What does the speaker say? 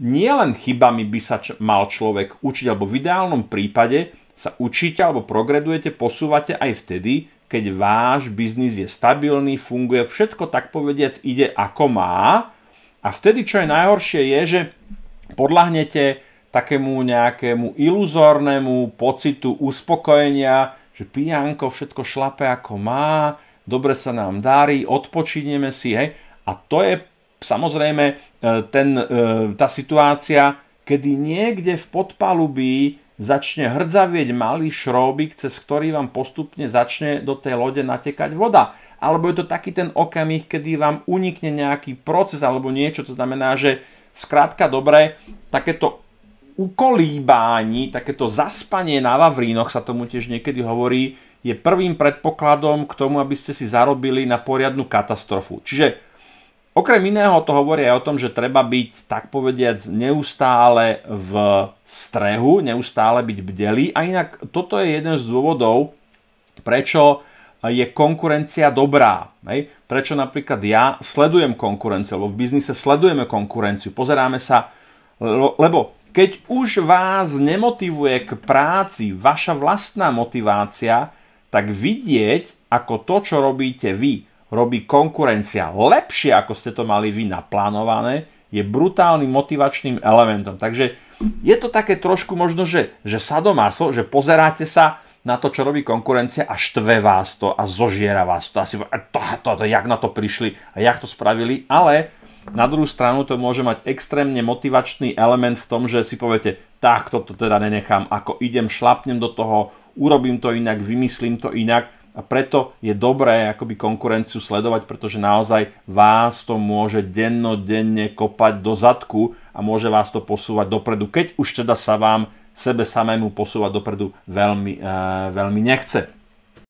nielen chybami by sa č- mal človek učiť, alebo v ideálnom prípade sa učíte alebo progredujete, posúvate aj vtedy, keď váš biznis je stabilný, funguje, všetko tak povediac ide ako má. A vtedy, čo je najhoršie, je, že podľahnete takému nejakému iluzórnemu pocitu uspokojenia, že pijanko všetko šlape ako má, dobre sa nám darí, odpočíneme si, hej. A to je samozrejme e, ten, e, tá situácia, kedy niekde v podpalubí začne hrdzavieť malý šrobík, cez ktorý vám postupne začne do tej lode natekať voda. Alebo je to taký ten okamih, kedy vám unikne nejaký proces alebo niečo, to znamená, že skrátka dobre, takéto ukolíbání, takéto zaspanie na Vavrínoch sa tomu tiež niekedy hovorí, je prvým predpokladom k tomu, aby ste si zarobili na poriadnu katastrofu. Čiže Okrem iného to hovorí aj o tom, že treba byť, tak povediac, neustále v strehu, neustále byť bdelý. A inak toto je jeden z dôvodov, prečo je konkurencia dobrá. Hej? Prečo napríklad ja sledujem konkurenciu, lebo v biznise sledujeme konkurenciu, pozeráme sa, lebo keď už vás nemotivuje k práci vaša vlastná motivácia, tak vidieť, ako to, čo robíte vy, robí konkurencia lepšie, ako ste to mali vy naplánované, je brutálnym motivačným elementom. Takže je to také trošku možno, že, že sadomaso, že pozeráte sa na to, čo robí konkurencia a štve vás to a zožiera vás to. Asi, to, to, to, jak na to prišli a jak to spravili, ale na druhú stranu to môže mať extrémne motivačný element v tom, že si poviete, tak toto teda nenechám, ako idem, šlapnem do toho, urobím to inak, vymyslím to inak a preto je dobré akoby konkurenciu sledovať, pretože naozaj vás to môže dennodenne kopať do zadku a môže vás to posúvať dopredu, keď už teda sa vám sebe samému posúvať dopredu veľmi, eh, veľmi nechce.